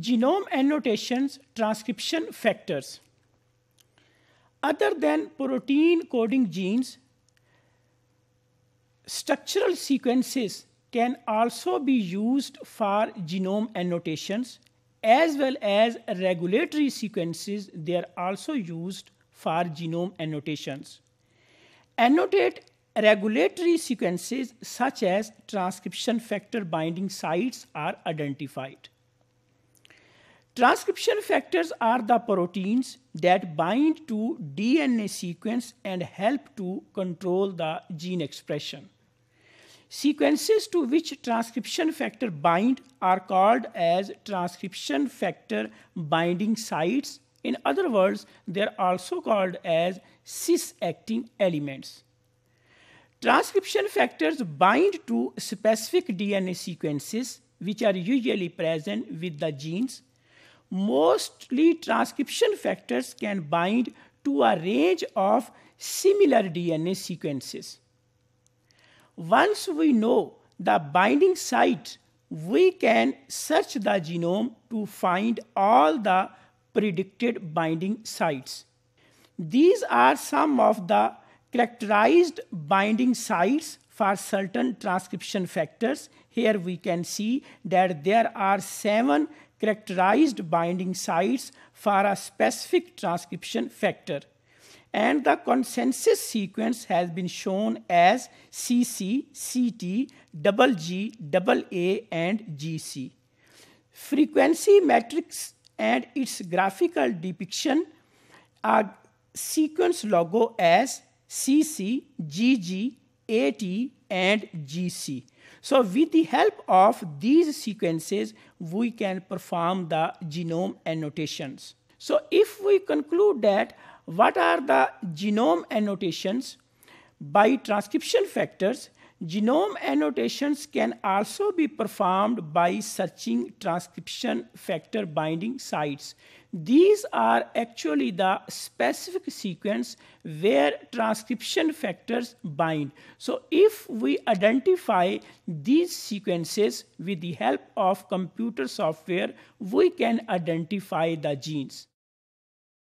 genome annotations transcription factors. Other than protein coding genes, structural sequences can also be used for genome annotations as well as regulatory sequences they are also used for genome annotations. Annotate regulatory sequences such as transcription factor binding sites are identified. Transcription factors are the proteins that bind to DNA sequence and help to control the gene expression. Sequences to which transcription factor bind are called as transcription factor binding sites. In other words, they are also called as cis-acting elements. Transcription factors bind to specific DNA sequences which are usually present with the genes mostly transcription factors can bind to a range of similar DNA sequences. Once we know the binding site, we can search the genome to find all the predicted binding sites. These are some of the characterized binding sites for certain transcription factors. Here we can see that there are seven characterized binding sites for a specific transcription factor. And the consensus sequence has been shown as CC, CT, double G, double A, and GC. Frequency matrix and its graphical depiction are sequence logo as CC, GG, AT and GC. So with the help of these sequences, we can perform the genome annotations. So if we conclude that what are the genome annotations by transcription factors, Genome annotations can also be performed by searching transcription factor binding sites. These are actually the specific sequence where transcription factors bind. So if we identify these sequences with the help of computer software, we can identify the genes.